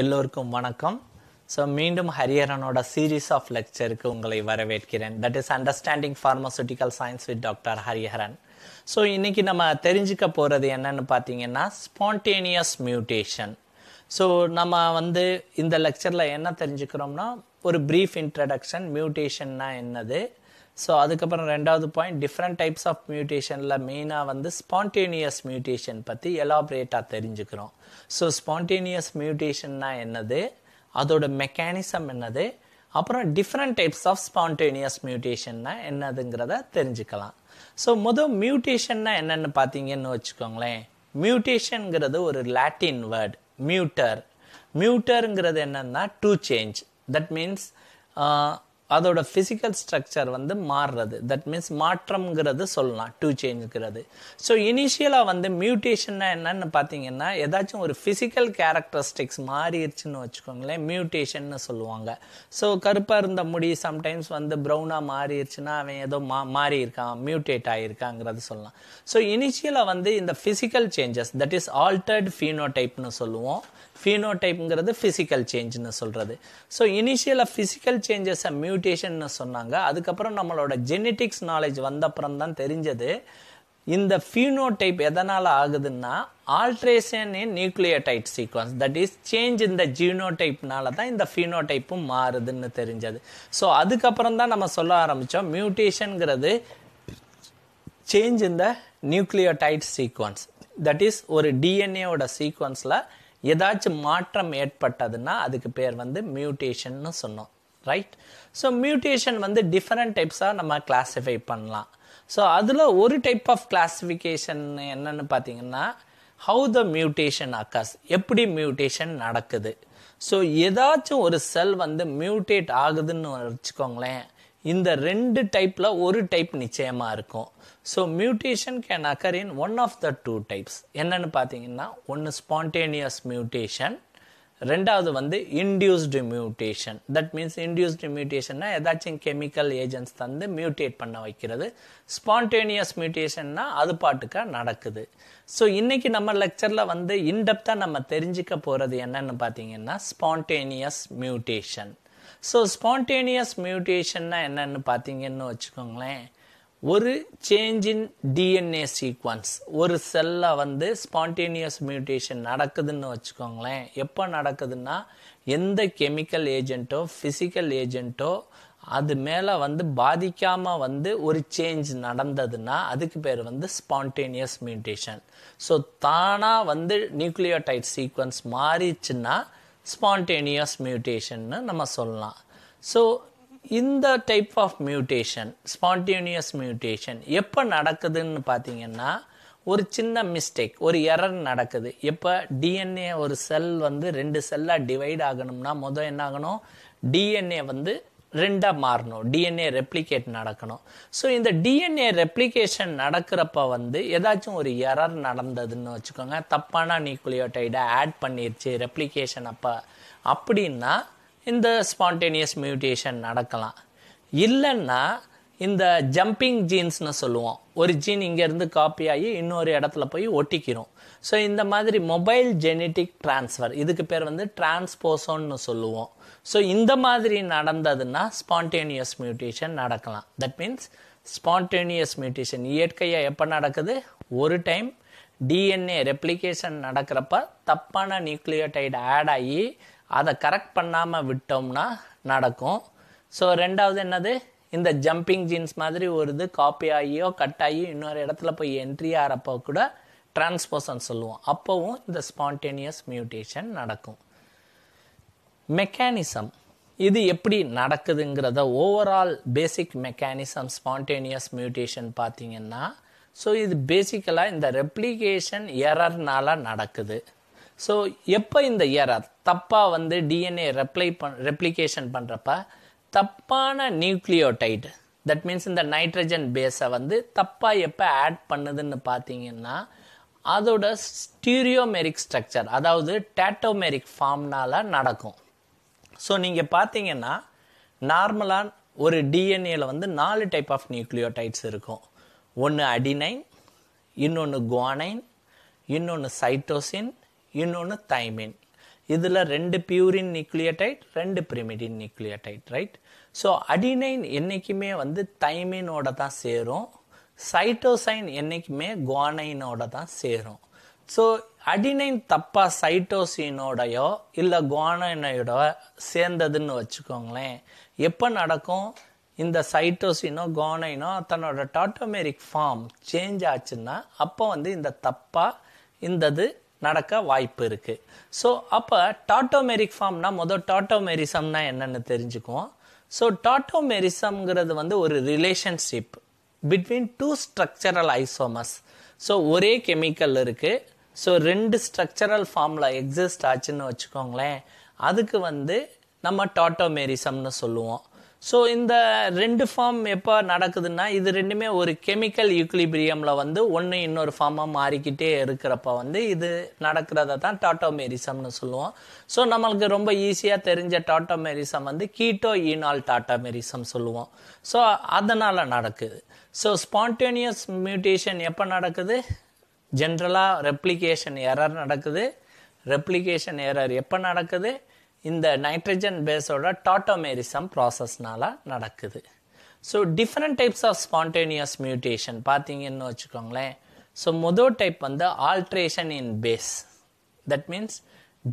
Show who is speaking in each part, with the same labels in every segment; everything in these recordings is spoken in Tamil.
Speaker 1: எல்லோருக்கும் வணக்கம் ஸோ மீண்டும் ஹரியரனோட சீரீஸ் ஆஃப் லெக்சருக்கு உங்களை வரவேற்கிறேன் that is understanding pharmaceutical science with doctor Hariharan so இன்றைக்கி நம்ம தெரிஞ்சுக்க போகிறது என்னன்னு பார்த்தீங்கன்னா ஸ்பான்டேனியஸ் மியூட்டேஷன் ஸோ நம்ம வந்து இந்த லெக்சரில் என்ன தெரிஞ்சுக்கிறோம்னா ஒரு ப்ரீஃப் இன்ட்ரடக்ஷன் மியூட்டேஷன்னா என்னது ஸோ அதுக்கப்புறம் ரெண்டாவது பாயிண்ட் டிஃப்ரெண்ட் டைப்ஸ் ஆஃப் மியூட்டேஷனில் மெயினாக வந்து ஸ்பான்டேனியஸ் மியூட்டேஷன் பற்றி எலாபரேட்டாக தெரிஞ்சுக்கிறோம் ஸோ ஸ்பான்டேனியஸ் மியூட்டேஷன்னா என்னது அதோட மெக்கானிசம் என்னது அப்புறம் டிஃப்ரெண்ட் டைப்ஸ் ஆஃப் ஸ்பான்டேனியஸ் மியூட்டேஷன்னா என்னதுங்கிறத தெரிஞ்சுக்கலாம் ஸோ மொதல் மியூட்டேஷன்னா என்னென்னு பார்த்தீங்கன்னு வச்சுக்கோங்களேன் மியூட்டேஷனுங்கிறது ஒரு லாட்டின் வேர்ட் மியூட்டர் மியூட்டருங்கிறது என்னன்னா டூ சேஞ்ச் தட் மீன்ஸ் அதோட ஃபிசிக்கல் ஸ்ட்ரக்சர் வந்து மாறுறது தட் மீன்ஸ் மாற்றம்ங்கிறது சொல்லலாம் டூ சேஞ்சுங்கிறது ஸோ இனிஷியலாக வந்து மியூட்டேஷன்னா என்னன்னு பார்த்தீங்கன்னா ஏதாச்சும் ஒரு ஃபிசிக்கல் கேரக்டரிஸ்டிக்ஸ் மாறிடுச்சுன்னு வச்சுக்கோங்களேன் மியூட்டேஷன்னு சொல்லுவாங்க ஸோ கருப்பாக இருந்த முடி சம்டைம்ஸ் வந்து ப்ரௌனாக மாறிடுச்சுன்னா அவன் ஏதோ மா மாறியிருக்கான் மியூட்டேட் ஆகியிருக்காங்கிறது சொல்லலாம் ஸோ இனிஷியலாக வந்து இந்த physical changes that is altered டைப்னு சொல்லுவோம் ஃபீனோடைப்புங்கிறது ஃபிசிக்கல் சேஞ்சுன்னு சொல்கிறது ஸோ இனிஷியலாக ஃபிசிக்கல் சேஞ்சஸை மியூட்டேஷன்னு சொன்னாங்க அதுக்கப்புறம் நம்மளோட ஜெனட்டிக்ஸ் நாலேஜ் வந்தப்புறம் தான் தெரிஞ்சது இந்த ஃபீனோடைப் எதனால் ஆகுதுன்னா alteration in nucleotide sequence that is change இந்த ஜீனோடைப்னால தான் இந்த ஃபீனோடைப்பும் மாறுதுன்னு தெரிஞ்சது ஸோ அதுக்கப்புறம் தான் நம்ம சொல்ல ஆரம்பித்தோம் மியூட்டேஷனுங்கிறது சேஞ்ச் இந்த நியூக்ளியோடைட் சீக்வன்ஸ் தட் இஸ் ஒரு டிஎன்ஏவோட சீக்வன்ஸில் ஏதாச்சும் மாற்றம் ஏற்பட்டதுன்னா அதுக்கு பேர் வந்து மியூட்டேஷன்னு சொன்னோம் ரைட் ஸோ மியூட்டேஷன் வந்து டிஃப்ரெண்ட் டைப்ஸாக நம்ம கிளாஸிஃபை பண்ணலாம் ஸோ அதில் ஒரு டைப் ஆஃப் கிளாஸிஃபிகேஷன் என்னன்னு பார்த்தீங்கன்னா ஹவு த மியூட்டேஷன் அக்காஸ் எப்படி மியூட்டேஷன் நடக்குது ஸோ ஏதாச்சும் ஒரு செல் வந்து மியூட்டேட் ஆகுதுன்னு வச்சுக்கோங்களேன் இந்த ரெண்டு டைப்பில் ஒரு டைப் நிச்சயமாக இருக்கும் so mutation can occur in one of the two types என்னென்னு பார்த்தீங்கன்னா ஒன்று ஸ்பான்டேனியஸ் மியூட்டேஷன் ரெண்டாவது வந்து induced mutation that means induced மியூட்டேஷன்னா ஏதாச்சும் கெமிக்கல் ஏஜென்ட்ஸ் தந்து மியூட்டேட் பண்ண வைக்கிறது ஸ்பான்டேனியஸ் மியூட்டேஷன்னா அது பாட்டுக்காக நடக்குது ஸோ இன்றைக்கி நம்ம லெக்சரில் வந்து இன்டெப்த்தாக நம்ம தெரிஞ்சிக்க போகிறது என்னன்னு பார்த்தீங்கன்னா ஸ்பான்டேனியஸ் மியூட்டேஷன் ஸோ ஸ்பான்டேனியஸ் மியூட்டேஷன்னா என்னன்னு பார்த்தீங்கன்னு வச்சுக்கோங்களேன் ஒரு சேஞ்சின் டிஎன்ஏ சீக்வன்ஸ் ஒரு செல்லில் வந்து ஸ்பான்டேனியஸ் மியூட்டேஷன் நடக்குதுன்னு வச்சுக்கோங்களேன் எப்போ நடக்குதுன்னா எந்த கெமிக்கல் ஏஜென்ட்டோ ஃபிசிக்கல் ஏஜென்ட்டோ அது மேலே வந்து பாதிக்காமல் வந்து ஒரு சேஞ்ச் நடந்ததுன்னா அதுக்கு பேர் வந்து ஸ்பான்டேனியஸ் மியூட்டேஷன் ஸோ தானாக வந்து நியூக்ளியோடைட் சீக்வன்ஸ் மாறிச்சுன்னா ஸ்பான்டேனியஸ் மியூட்டேஷன்னு நம்ம சொல்லலாம் ஸோ இந்த type of mutation spontaneous mutation எப்போ நடக்குதுன்னு பார்த்தீங்கன்னா ஒரு சின்ன மிஸ்டேக் ஒரு எரர் நடக்குது எப்போ டிஎன்ஏ ஒரு செல் வந்து ரெண்டு செல்லாக டிவைட் ஆகணும்னா மொதல் என்ன ஆகணும் டிஎன்ஏ வந்து ரெண்டாக மாறணும் டிஎன்ஏ ரெப்ளிகேட் நடக்கணும் ஸோ இந்த டிஎன்ஏ ரெப்ளிகேஷன் நடக்கிறப்ப வந்து ஏதாச்சும் ஒரு எரர் நடந்ததுன்னு வச்சுக்கோங்க தப்பான நியூக்ளியோடைடை ஆட் பண்ணிருச்சு ரெப்ளிகேஷன் அப்போ அப்படின்னா இந்த ஸ்பான்டேனியஸ் மியூட்டேஷன் நடக்கலாம் இல்லைன்னா இந்த ஜம்பிங் ஜீன்ஸ்னு சொல்லுவோம் ஒரு ஜீன் இங்கேருந்து காப்பி ஆகி இன்னொரு இடத்துல போய் ஒட்டிக்கிறோம் ஸோ இந்த மாதிரி மொபைல் ஜெனட்டிக் டிரான்ஸ்ஃபர் இதுக்கு பேர் வந்து டிரான்ஸ்போசோன்னு சொல்லுவோம் ஸோ இந்த மாதிரி நடந்ததுன்னா ஸ்பான்டேனியஸ் மியூட்டேஷன் நடக்கலாம் தட் மீன்ஸ் ஸ்பான்டேனியஸ் மியூட்டேஷன் இயற்கையாக எப்போ நடக்குது ஒரு டைம் டிஎன்ஏ ரெப்ளிகேஷன் நடக்கிறப்ப தப்பான நியூக்ளியோடைடு ஆட் ஆகி அதை கரெக்ட் பண்ணாமல் விட்டோம்னா நடக்கும் ஸோ ரெண்டாவது என்னது இந்த ஜம்பிங் ஜீன்ஸ் மாதிரி ஒரு இது காப்பி ஆகியோ கட் ஆகி இன்னொரு இடத்துல போய் என்ட்ரி ஆகிறப்போ கூட டிரான்ஸ்போசன் சொல்லுவோம் அப்போவும் இந்த ஸ்பான்டேனியஸ் மியூட்டேஷன் நடக்கும் மெக்கானிசம் இது எப்படி நடக்குதுங்கிறத overall basic mechanism spontaneous mutation பார்த்தீங்கன்னா ஸோ இது பேசிக்கலாக இந்த ரெப்ளிகேஷன் எரர்னால நடக்குது ஸோ எப்போ இந்த எரர் தப்பாக வந்து டிஎன்ஏ ரெப்ளை பண் ரெப்ளிகேஷன் பண்ணுறப்ப தப்பான நியூக்ளியோடைடு தட் மீன்ஸ் இந்த நைட்ரஜன் பேஸை வந்து தப்பாக எப்போ ஆட் பண்ணுதுன்னு பார்த்தீங்கன்னா அதோட ஸ்டீரியோமெரிக் ஸ்ட்ரக்சர் அதாவது டேட்டோமெரிக் ஃபார்ம்னால நடக்கும் ஸோ நீங்கள் பார்த்தீங்கன்னா நார்மலாக ஒரு டிஎன்ஏல வந்து நாலு டைப் ஆஃப் நியூக்ளியோடைட்ஸ் இருக்கும் ஒன்று அடினைன் இன்னொன்று குவானைன் இன்னொன்று சைட்டோசின் இன்னொன்று தைமின் இதில் ரெண்டு பியூரின் நியூக்ளியோடைட் ரெண்டு pyrimidine nucleotide right so adenine என்றைக்குமே வந்து தைமினோட தான் சேரும் சைட்டோசைன் என்றைக்குமே குவானைனோட தான் சேரும் ஸோ அடினைன் தப்பா சைட்டோசினோடையோ இல்லை குவானைனோட சேர்ந்ததுன்னு வச்சுக்கோங்களேன் எப்போ நடக்கும் இந்த சைட்டோசினோ கோனைனோ தன்னோட டாட்டோமேரிக் ஃபார்ம் சேஞ்ச் ஆச்சுன்னா அப்போ வந்து இந்த தப்பாக இந்தது நடக்க வாய்ப்பு இருக்குது ஸோ அப்போ டாட்டோமெரிக் ஃபார்ம்னா முதல் டாட்டோமெரிசம்னா என்னென்னு தெரிஞ்சுக்குவோம் ஸோ டாட்டோமெரிசம்ங்கிறது வந்து ஒரு relationship between two structural isomers so ஒரே கெமிக்கல் இருக்குது ஸோ ரெண்டு ஸ்ட்ரக்சரல் ஃபார்மில் எக்ஸிஸ்ட் ஆச்சுன்னு வச்சுக்கோங்களேன் அதுக்கு வந்து நம்ம டாட்டோமேரிசம்னு சொல்லுவோம் ஸோ இந்த ரெண்டு ஃபார்ம் எப்போ நடக்குதுன்னா இது ரெண்டுமே ஒரு கெமிக்கல் யூக்லிபிரியமில் வந்து ஒன்று இன்னொரு ஃபார்மாக மாறிக்கிட்டே இருக்கிறப்ப வந்து இது நடக்கிறத தான் டாட்டோமேரிசம்னு சொல்லுவோம் ஸோ நம்மளுக்கு ரொம்ப ஈஸியாக தெரிஞ்ச டாட்டோமேரிசம் வந்து கீட்டோ ஈனால் டாட்டோமேரிசம் சொல்லுவோம் ஸோ அதனால் நடக்குது ஸோ ஸ்பான்டேனியஸ் மியூட்டேஷன் எப்போ நடக்குது ஜென்ரலாக ரெப்ளிகேஷன் எரர் நடக்குது ரெப்ளிகேஷன் எரர் எப்போ நடக்குது இந்த நைட்ரஜன் பேஸோட டாட்டோமேரிசம் ப்ராசஸ்னால நடக்குது so different types of spontaneous mutation பார்த்தீங்கன்னு வச்சுக்கோங்களேன் ஸோ முதல் டைப் வந்து alteration in base that means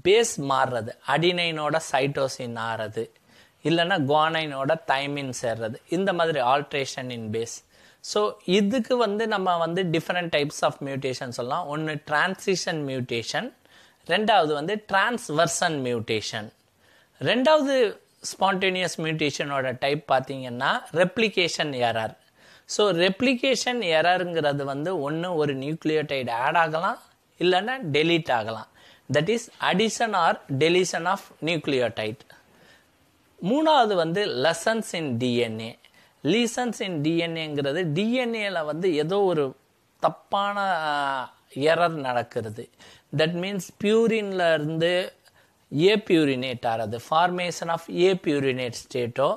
Speaker 1: base மாறுறது அடினைனோட சைட்டோசின் ஆறுறது இல்லைன்னா குவானைனோட தைமின் சேர்றது இந்த மாதிரி ஆல்ட்ரேஷன் இன் பேஸ் ஸோ இதுக்கு வந்து நம்ம வந்து டிஃப்ரெண்ட் டைப்ஸ் ஆஃப் மியூட்டேஷன் சொல்லலாம் ஒன்று டிரான்சிஷன் மியூட்டேஷன் ரெண்டாவது வந்து டிரான்ஸ்வர்சன் மியூட்டேஷன் ரெண்டாவது ஸ்பான்டேனியஸ் மியூட்டேஷனோட டைப் பார்த்தீங்கன்னா ரெப்ளிகேஷன் எரர் ஸோ ரெப்ளிகேஷன் எரருங்கிறது வந்து ஒன்று ஒரு நியூக்ளியோடைடு ஆட் ஆகலாம் இல்லைன்னா டெலீட் ஆகலாம் that is addition or deletion of nucleotide மூணாவது வந்து lesions in DNA lesions in டிஎன்ஏங்கிறது டிஎன்ஏல வந்து ஏதோ ஒரு தப்பான எரர் நடக்கிறது தட் மீன்ஸ் பியூரின்ல இருந்து ஏ பியூரினேட் ஆகிறது formation of apurinate state or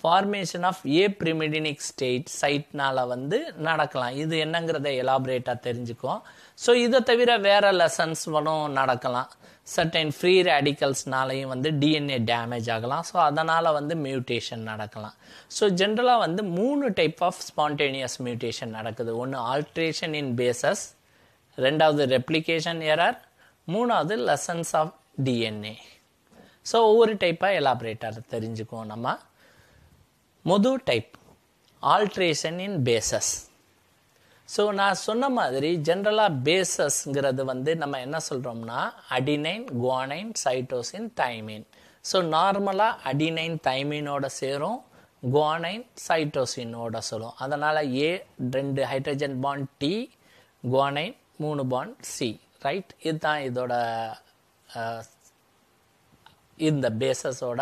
Speaker 1: formation of apyrimidinic state சைட்னால் வந்து நடக்கலாம் இது என்னங்கிறத எலாபரேட்டாக தெரிஞ்சுக்கும் ஸோ இதை தவிர வேறு லெசன்ஸ் வரும் நடக்கலாம் சர்டைன் ஃப்ரீ ரேடிக்கல்ஸ்னாலையும் வந்து டிஎன்ஏ டேமேஜ் ஆகலாம் ஸோ அதனால் வந்து மியூட்டேஷன் நடக்கலாம் ஸோ ஜென்ரலாக வந்து மூணு டைப் ஆஃப் ஸ்பான்டேனியஸ் மியூட்டேஷன் நடக்குது ஒன்று ஆல்ட்ரேஷன் இன் பேசஸ் ரெண்டாவது ரெப்ளிகேஷன் எரர் மூணாவது லெசன்ஸ் ஆஃப் டிஎன்ஏ ஸோ ஒவ்வொரு டைப்பாக எலாபரேட்டர் தெரிஞ்சுக்குவோம் நம்ம மொது type alteration in bases so நான் சொன்ன மாதிரி ஜென்ரலாக பேசஸ்ங்கிறது வந்து நம்ம என்ன சொல்கிறோம்னா adenine guanine cytosine thymine so நார்மலாக அடினைன் தைமீனோட சேரும் குவானைன் சைட்டோசினோட சொல்லும் அதனால் ஏ ரெண்டு ஹைட்ரஜன் பாண்ட் டி குவானைன் மூணு பாண்ட் சி ரைட் இதுதான் இதோட இந்த பேசஸோட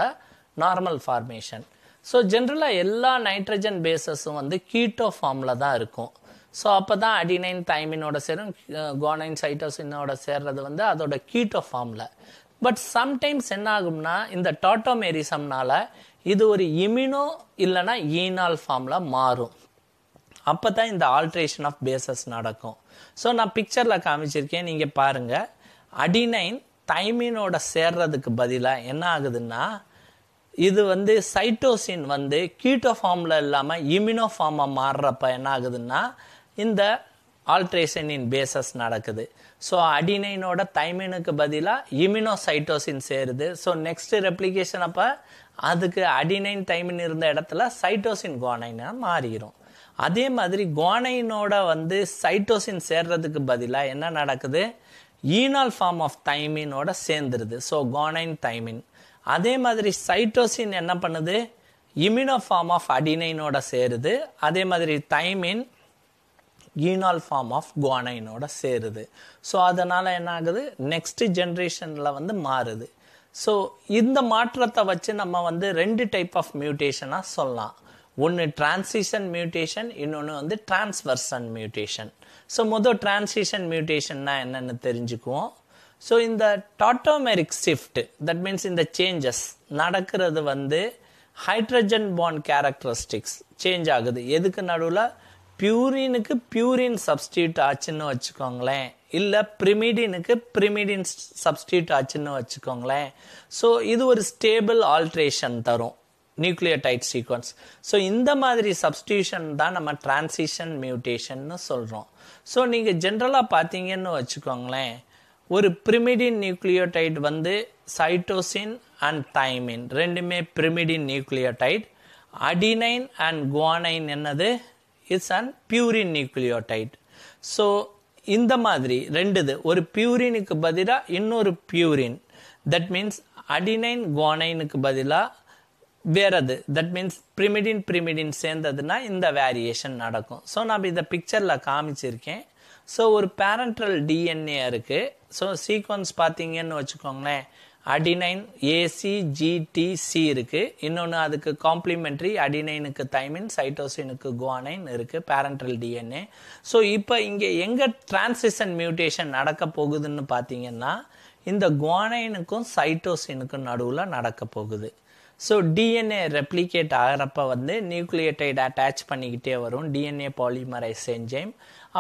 Speaker 1: நார்மல் ஃபார்மேஷன் ஸோ ஜென்ரலாக எல்லா நைட்ரஜன் பேசஸும் வந்து கீட்டோ ஃபார்மில் தான் இருக்கும் ஸோ அப்போ தான் அடினைன் தைமினோட சேரும் கோனைன் சைட்டோசினோட சேர்றது வந்து அதோட கீட்டோ ஃபார்மில் பட் சம்டைம்ஸ் என்ன ஆகும்னா இந்த டாட்டோமேரிசம்னால இது ஒரு இமினோ இல்லைனா ஈனால் ஃபார்மில் மாறும் அப்போ தான் இந்த ஆல்ட்ரேஷன் ஆஃப் பேசஸ் நடக்கும் ஸோ நான் பிக்சரில் காமிச்சிருக்கேன் நீங்கள் பாருங்கள் அடினைன் தைமினோட சேர்றதுக்கு பதிலாக என்ன ஆகுதுன்னா இது வந்து சைட்டோசின் வந்து கீட்டோ ஃபார்மில் இல்லாமல் இமினோ ஃபார்மாக மாறுறப்ப என்ன ஆகுதுன்னா இந்த ஆல்ட்ரேஷனின் பேசஸ் நடக்குது ஸோ அடினைனோட தைமினுக்கு பதிலாக இமினோசைட்டோசின் சேருது ஸோ நெக்ஸ்ட் ரெப்ளிகேஷன் அப்போ அதுக்கு அடினைன் தைமின் இருந்த இடத்துல சைட்டோசின் குவானைனாக மாறிடும் அதே மாதிரி கோனைனோட வந்து சைட்டோசின் சேர்றதுக்கு பதிலாக என்ன நடக்குது ஈனால் ஃபார்ம் ஆஃப் தைமினோட சேர்ந்துருது ஸோ கோனைன் தைமின் அதே மாதிரி சைட்டோசின் என்ன பண்ணுது இமினோ ஃபார்ம் ஆஃப் அடினைனோட சேருது அதே மாதிரி தைமின் ஈனால் ஃபார்ம் ஆஃப் குவானைனோட சேருது ஸோ அதனால் என்ன ஆகுது நெக்ஸ்ட் ஜென்ரேஷனில் வந்து மாறுது ஸோ இந்த மாற்றத்தை வச்சு நம்ம வந்து ரெண்டு டைப் ஆஃப் மியூட்டேஷனாக சொல்லலாம் ஒன்று டிரான்சிஷன் மியூட்டேஷன் இன்னொன்று வந்து டிரான்ஸ்வர்சன் மியூட்டேஷன் ஸோ மொதல் டிரான்சிஷன் மியூட்டேஷன்னா என்னென்னு தெரிஞ்சுக்குவோம் ஸோ இந்த டாட்டோமெரிக் ஷிஃப்ட் தட் மீன்ஸ் இந்த சேஞ்சஸ் நடக்கிறது வந்து ஹைட்ரஜன் பாண்ட் கேரக்டரிஸ்டிக்ஸ் சேஞ்ச் ஆகுது எதுக்கு நடுவில் பியூரினுக்கு பியூரின் சப்ஸ்டியூட் ஆச்சுன்னு வச்சுக்கோங்களேன் இல்லை பிரிமிடினுக்கு பிரிமிடின் சப்ஸ்டியூட் ஆச்சுன்னு வச்சுக்கோங்களேன் ஸோ இது ஒரு ஸ்டேபிள் ஆல்ட்ரேஷன் தரும் நியூக்ளியோடைட் சீக்வன்ஸ் ஸோ இந்த மாதிரி சப்ஸ்டியூஷன் தான் நம்ம டிரான்சிஷன் மியூட்டேஷன்னு சொல்கிறோம் ஸோ நீங்கள் ஜென்ரலாக பார்த்தீங்கன்னு வச்சுக்கோங்களேன் ஒரு பிரிமிடின் நியூக்ளியோடைட் வந்து சைட்டோசின் அண்ட் டைமின் ரெண்டுமே pyrimidine nucleotide adenine and guanine என்னது it's an purine nucleotide so இந்த மாதிரி ரெண்டுது ஒரு பியூரினுக்கு பதிலாக இன்னொரு பியூரின் தட் மீன்ஸ் அடினைன் குவானைனுக்கு பதிலாக வேறது தட் மீன்ஸ் பிரிமிடின் பிரிமிடின் சேர்ந்ததுன்னா இந்த வேரியேஷன் நடக்கும் ஸோ நான் இந்த பிக்சரில் காமிச்சிருக்கேன் ஸோ ஒரு பேரண்ட்ரல் டிஎன்ஏ இருக்குது ஸோ சீக்வன்ஸ் பார்த்தீங்கன்னு வச்சுக்கோங்களேன் அடினைன் ஏசிஜிடிசி இருக்குது இன்னொன்று அதுக்கு காம்ப்ளிமெண்ட்ரி அடினைனுக்கு தைமின் சைட்டோசினுக்கு குவானைன் இருக்குது பேரண்டல் டிஎன்ஏ ஸோ இப்போ இங்கே எங்கே டிரான்சிஷன் மியூட்டேஷன் நடக்க போகுதுன்னு பார்த்தீங்கன்னா இந்த குவானைனுக்கும் சைட்டோசினுக்கும் நடுவில் நடக்க போகுது ஸோ டிஎன்ஏ ரெப்ளிகேட் ஆகிறப்ப வந்து நியூக்ளியோடைட் அட்டாச் பண்ணிக்கிட்டே வரும் டிஎன்ஏ பாலிமரை செஞ்சேம்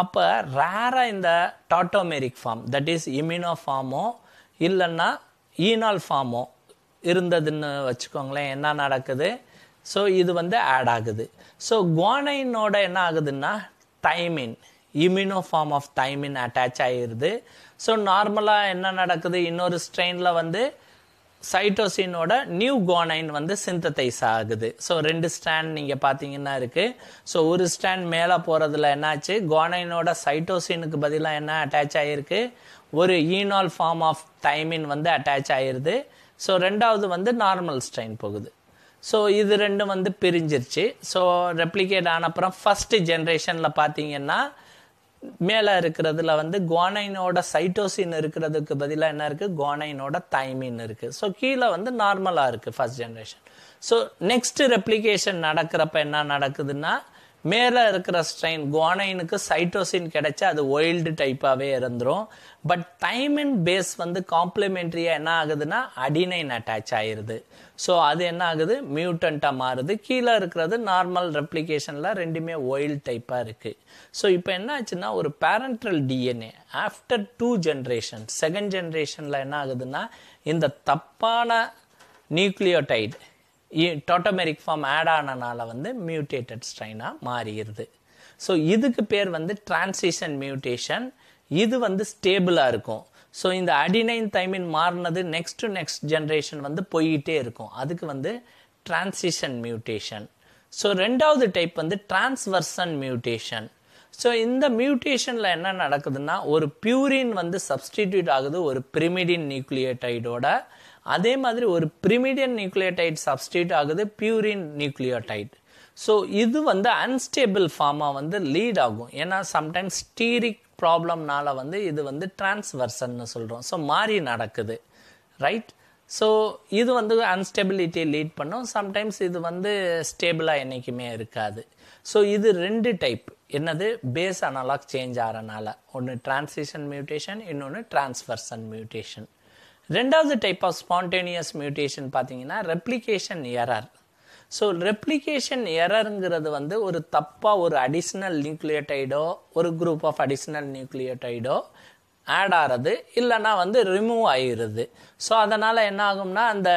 Speaker 1: அப்போ ரேராக இந்த tautomeric form that is imino ஃபார்மோ இல்லைன்னா ஈனால் ஃபார்மோ இருந்ததுன்னு வச்சுக்கோங்களேன் என்ன நடக்குது ஸோ இது வந்து ஆட் ஆகுது ஸோ குவானைனோட என்ன ஆகுதுன்னா thymine imino form of thymine attach ஆகிடுது ஸோ நார்மலாக என்ன நடக்குது இன்னொரு ஸ்ட்ரெயினில் வந்து சைட்டோசினோட நியூ குவானைன் வந்து சிந்தத்தைஸ் ஆகுது ஸோ ரெண்டு ஸ்டாண்ட் நீங்கள் பார்த்தீங்கன்னா இருக்குது ஸோ ஒரு ஸ்டாண்ட் மேலே போகிறதுல என்னாச்சு குவானைனோட சைட்டோசினுக்கு பதிலாக என்ன அட்டாச் ஆகிருக்கு ஒரு ஈனால் ஃபார்ம் ஆஃப் தைமின் வந்து அட்டாச் ஆயிடுது ஸோ ரெண்டாவது வந்து நார்மல் ஸ்ட்ரெயின் போகுது ஸோ இது ரெண்டும் வந்து பிரிஞ்சிருச்சு ஸோ ரெப்ளிகேட் ஆன அப்புறம் ஃபஸ்ட்டு ஜென்ரேஷனில் பார்த்தீங்கன்னா மேலே இருக்கிறதுல வந்து குவானைனோட சைட்டோசின் இருக்கிறதுக்கு பதிலாக என்ன இருக்குது குவானைனோட தைமின் இருக்குது ஸோ கீழே வந்து நார்மலாக இருக்குது first generation so next replication நடக்கிறப்ப என்ன நடக்குதுன்னா மேலே இருக்கிற ஸ்ட்ரெயின் குவானைனுக்கு சைட்டோசின் கிடைச்சி அது ஒயில்டு டைப்பாகவே இருந்துடும் பட் தைமின் பேஸ் வந்து காம்ப்ளிமெண்ட்ரியாக என்ன ஆகுதுன்னா அடினைன் அட்டாச் ஆயிருது ஸோ அது என்ன ஆகுது மியூட்டன்ட்டாக மாறுது கீழே இருக்கிறது நார்மல் ரெப்ளிகேஷனில் ரெண்டுமே ஒயில் டைப்பாக இருக்குது ஸோ இப்போ என்ன ஆச்சுன்னா ஒரு parental DNA after two generation second ஜென்ரேஷனில் என்ன ஆகுதுன்னா இந்த தப்பான நியூக்ளியோடைடு டோட்டோமெரிக் ஃபார்ம் ஆட் ஆனனால வந்து மியூட்டேட்டட் ஸ்ட்ரைனாக மாறிடுது ஸோ இதுக்கு பேர் வந்து டிரான்சிஷன் மியூட்டேஷன் இது வந்து ஸ்டேபிளாக இருக்கும் ஸோ இந்த அடினைன் தைமின் மாறினது நெக்ஸ்ட் டு நெக்ஸ்ட் ஜென்ரேஷன் வந்து போயிட்டே இருக்கும் அதுக்கு வந்து டிரான்சிஷன் மியூட்டேஷன் ஸோ ரெண்டாவது டைப் வந்து டிரான்ஸ்வர்சன் மியூட்டேஷன் ஸோ இந்த மியூட்டேஷனில் என்ன நடக்குதுன்னா ஒரு பியூரின் வந்து சப்ஸ்டிடியூட் ஆகுது ஒரு பிரிமிடின் நியூக்ளியோடைடோட அதே மாதிரி ஒரு பிரிமிடியன் நியூக்ளியோடைட் சப்ஸ்டியூட் ஆகுது பியூரின் நியூக்ளியோடைட் ஸோ இது வந்து அன்ஸ்டேபிள் ஃபார்மாக வந்து லீட் ஆகும் ஏன்னா சம்டைம்ஸ் ஸ்டீரிக் ப்ராப்ளம்னால வந்து இது வந்து டிரான்ஸ்வர்சன் சொல்கிறோம் ஸோ மாறி நடக்குது ரைட் ஸோ இது வந்து அன்ஸ்டெபிலிட்டி லீட் பண்ணும் சம்டைம்ஸ் இது வந்து ஸ்டேபிளாக என்றைக்குமே இருக்காது ஸோ இது ரெண்டு டைப் என்னது பேஸ் அனலாக் சேஞ்ச் ஆகிறனால ஒன்று டிரான்சிஷன் மியூட்டேஷன் இன்னொன்று டிரான்ஸ்வர்சன் மியூட்டேஷன் ரெண்டாவது டைப் ஆஃப் ஸ்பான்டேனியஸ் மியூட்டேஷன் பார்த்தீங்கன்னா ரெப்ளிகேஷன் எரர் ஸோ ரெப்ளிகேஷன் எரருங்கிறது வந்து ஒரு தப்பாக ஒரு அடிஷ்னல் நியூக்ளியோடைடோ ஒரு குரூப் ஆஃப் அடிஷ்னல் நியூக்ளியோடைடோ ஆட் ஆகிறது இல்லைனா வந்து ரிமூவ் ஆகிடுது ஸோ அதனால் என்ன ஆகும்னா அந்த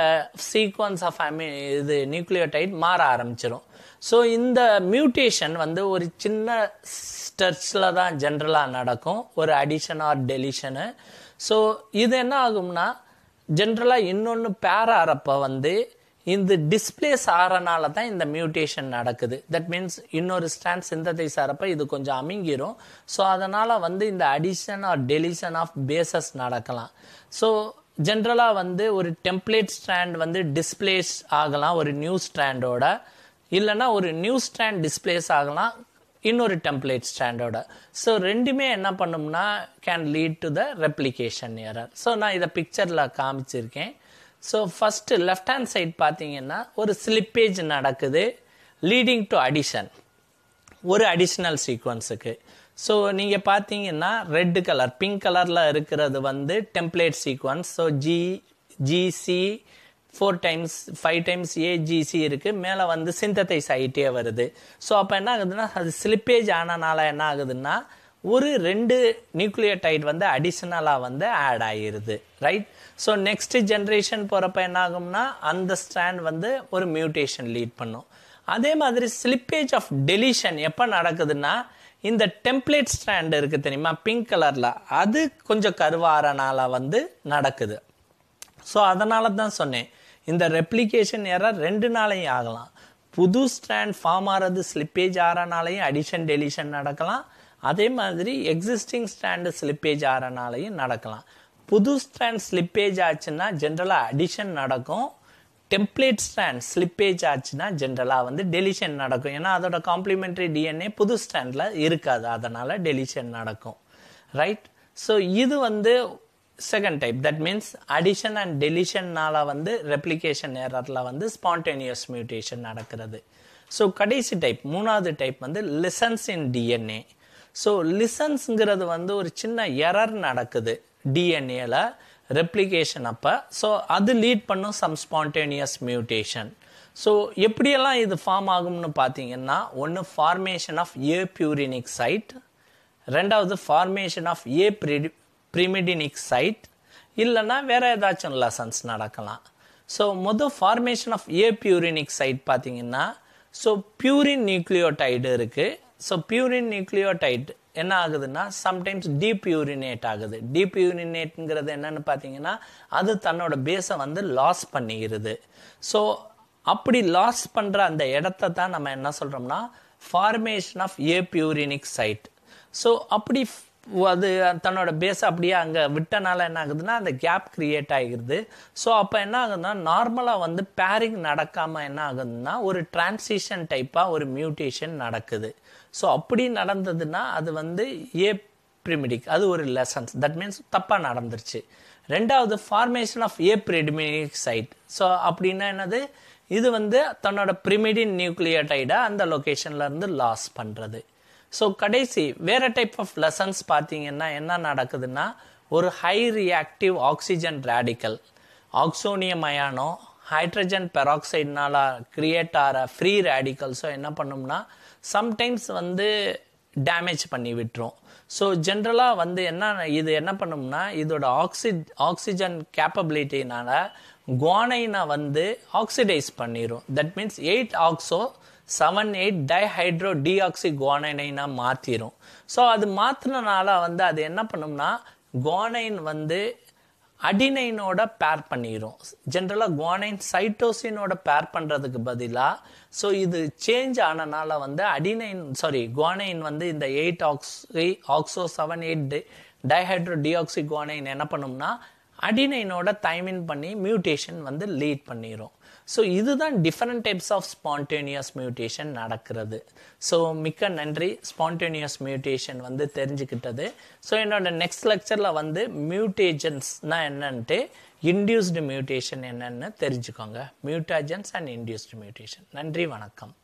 Speaker 1: சீக்வன்ஸ் ஆஃப் அமி இது நியூக்ளியோடைட் மாற ஆரம்பிச்சிடும் ஸோ இந்த மியூட்டேஷன் வந்து ஒரு சின்ன ஸ்டெர்ச்சில் தான் ஜென்ரலாக நடக்கும் ஒரு அடிஷன் ஆர் டெலிஷனு ஸோ இது என்ன ஆகும்னா ஜென்ரலாக இன்னொன்று பேர் ஆறப்போ வந்து இந்த டிஸ்பிளேஸ் ஆறனால தான் இந்த மியூட்டேஷன் நடக்குது தட் மீன்ஸ் இன்னொரு ஸ்டாண்ட் சிந்ததைஸ் ஆறப்ப இது கொஞ்சம் அமைங்கிரும் ஸோ அதனால் வந்து இந்த addition or deletion of bases நடக்கலாம் ஸோ ஜென்ரலாக வந்து ஒரு டெம்ப்ளேட் ஸ்டாண்ட் வந்து டிஸ்பிளேஸ் ஆகலாம் ஒரு நியூ ஸ்டாண்டோட இல்லைன்னா ஒரு நியூ ஸ்டாண்ட் டிஸ்பிளேஸ் ஆகலாம் இன்னொரு டெம்ப்ளேட் ஸ்டாண்டோட ஸோ ரெண்டுமே என்ன பண்ணும்னா can lead to the replication error so நான் இதை பிக்சரில் காமிச்சிருக்கேன் so first left hand side பார்த்தீங்கன்னா ஒரு ஸ்லிப்பேஜ் நடக்குது லீடிங் டு அடிஷன் ஒரு அடிஷ்னல் சீக்வன்ஸுக்கு ஸோ நீங்கள் பார்த்தீங்கன்னா ரெட் கலர் பிங்க் கலரில் இருக்கிறது வந்து template sequence so G G C four times five times A G C இருக்குது மேலே வந்து சிந்தத்தைஸ் ஆகிட்டே வருது ஸோ அப்போ என்ன ஆகுதுன்னா அது ஸ்லிப்பேஜ் ஆனனால என்ன ஆகுதுன்னா ஒரு ரெண்டு நியூக்ளியோடைட் வந்து அடிஷ்னலாக வந்து ஆட் ஆகிருது ரைட் ஸோ நெக்ஸ்ட் ஜென்ரேஷன் போகிறப்ப என்ன ஆகும்னா அந்த ஸ்ட்ராண்ட் வந்து ஒரு மியூட்டேஷன் லீட் பண்ணும் அதே மாதிரி ஸ்லிப்பேஜ் ஆஃப் டெலிஷன் எப்போ நடக்குதுன்னா இந்த டெம்ப்ளேட் ஸ்ட்ராண்ட் இருக்குது தெரியுமா பிங்க் கலரில் அது கொஞ்சம் கருவாரனால் வந்து நடக்குது ஸோ அதனால தான் சொன்னேன் இந்த ரெப்ளிகேஷன் ஏறா ரெண்டு நாளையும் ஆகலாம் புது ஸ்டாண்ட் ஃபார்ம் ஆகிறது ஸ்லிப்பேஜ் ஆகிறனாலையும் அடிஷன் டெலிஷன் நடக்கலாம் அதே மாதிரி எக்ஸிஸ்டிங் ஸ்டாண்டு ஸ்லிப்பேஜ் ஆகிறனாலையும் நடக்கலாம் புது ஸ்டாண்ட் ஸ்லிப்பேஜ் ஆச்சுன்னா ஜென்ரலாக அடிஷன் நடக்கும் டெம்ப்ளேட் ஸ்டாண்ட் ஸ்லிப்பேஜ் ஆச்சுன்னா ஜென்ரலாக வந்து டெலிஷன் நடக்கும் ஏன்னா அதோட காம்ப்ளிமெண்ட்ரி டிஎன்ஏ புது ஸ்டாண்டில் இருக்காது அதனால் டெலிஷன் நடக்கும் ரைட் ஸோ இது வந்து second type that means addition and டெலிஷன்னால் வந்து ரெப்ளிகேஷன் ஏரரில் வந்து ஸ்பான்டேனியஸ் மியூட்டேஷன் நடக்கிறது ஸோ கடைசி டைப் மூணாவது டைப் வந்து லிசன்ஸ் இன் டிஎன்ஏ ஸோ லிசன்ஸுங்கிறது வந்து ஒரு சின்ன எரர் நடக்குது டிஎன்ஏல ரெப்ளிகேஷன் அப்போ ஸோ அது லீட் பண்ணும் சம் ஸ்பான்டேனியஸ் மியூட்டேஷன் ஸோ எப்படியெல்லாம் இது ஃபார்ம் ஆகும்னு பார்த்தீங்கன்னா ஒன்று formation of a purinic site ரெண்டாவது formation of a pyrimidinic site இல்லைன்னா வேறு ஏதாச்சும் லெசன்ஸ் நடக்கலாம் ஸோ மொதல் formation of a purinic site பார்த்தீங்கன்னா ஸோ பியூரின் நியூக்ளியோடைடு இருக்குது ஸோ பியூரின் நியூக்ளியோடைட் என்ன ஆகுதுன்னா சம்டைம்ஸ் டீப் யூரினேட் ஆகுது டீப் யூரினேட்ங்கிறது என்னன்னு பார்த்தீங்கன்னா அது தன்னோட பேஸை வந்து லாஸ் பண்ணிக்கிறது ஸோ அப்படி லாஸ் பண்ணுற அந்த இடத்த தான் நம்ம என்ன சொல்கிறோம்னா formation of a purinic site so அப்படி அது தன்னோட பேஸ் அப்படியே அங்கே விட்டனால என்ன ஆகுதுன்னா அந்த கேப் கிரியேட் ஆகிருது ஸோ அப்போ என்ன ஆகுதுன்னா நார்மலாக வந்து பேரிங் நடக்காமல் என்ன ஆகுதுன்னா ஒரு டிரான்சிஷன் டைப்பாக ஒரு மியூட்டேஷன் நடக்குது ஸோ அப்படி நடந்ததுன்னா அது வந்து ஏ ப்ரிமிடிக் அது ஒரு லெசன்ஸ் தட் மீன்ஸ் தப்பாக நடந்துருச்சு ரெண்டாவது formation of a pyrimidic site so அப்படின்னா என்னது இது வந்து தன்னோட ப்ரிமிடின் நியூக்ளியோடைடாக அந்த லொக்கேஷன்லேருந்து லாஸ் பண்ணுறது ஸோ கடைசி வேறு டைப் ஆஃப் லெசன்ஸ் பார்த்தீங்கன்னா என்ன நடக்குதுன்னா ஒரு high reactive oxygen radical oxonium அயானோ ஹைட்ரஜன் பெராக்சைட்னால் கிரியேட் ஆகிற ஃப்ரீ ரேடிக்கல்ஸோ என்ன பண்ணும்னா சம்டைம்ஸ் வந்து டேமேஜ் பண்ணி விட்டுரும் ஸோ ஜென்ரலாக வந்து என்ன இது என்ன பண்ணும்னா இதோட ஆக்சி ஆக்சிஜன் கேப்பபிலிட்டினால குவானைனை வந்து ஆக்சிடைஸ் பண்ணிடும் that means eight oxo seven eight dihydro deoxy குவானைனைனா மாற்றிடும் ஸோ அது மாற்றினால வந்து அது என்ன பண்ணும்னா குவானைன் வந்து அடினைனோட பேர் பண்ணிடும் ஜென்ரலாக குவானைன் சைட்டோசினோட பேர் பண்ணுறதுக்கு பதிலாக ஸோ இது சேஞ்ச் ஆனனால வந்து அடினைன் சாரி குவானைன் வந்து இந்த eight oxy oxo seven eight di dihydro deoxy guanine என்ன பண்ணும்னா அடினைனோட தைமின் பண்ணி மியூட்டேஷன் வந்து லீட் பண்ணிடும் ஸோ இதுதான் different types of spontaneous mutation நடக்கிறது ஸோ மிக்க நன்றி ஸ்பான்டேனியஸ் மியூட்டேஷன் வந்து தெரிஞ்சுக்கிட்டது ஸோ என்னோட நெக்ஸ்ட் லெக்சரில் வந்து மியூட்டேஜன்ஸ்னால் என்னன்ட்டு இன்டியூஸ்டு மியூட்டேஷன் என்னென்னு தெரிஞ்சுக்கோங்க மியூட்டேஜன்ஸ் அண்ட் இன்டியூஸ்டு மியூட்டேஷன் நன்றி வணக்கம்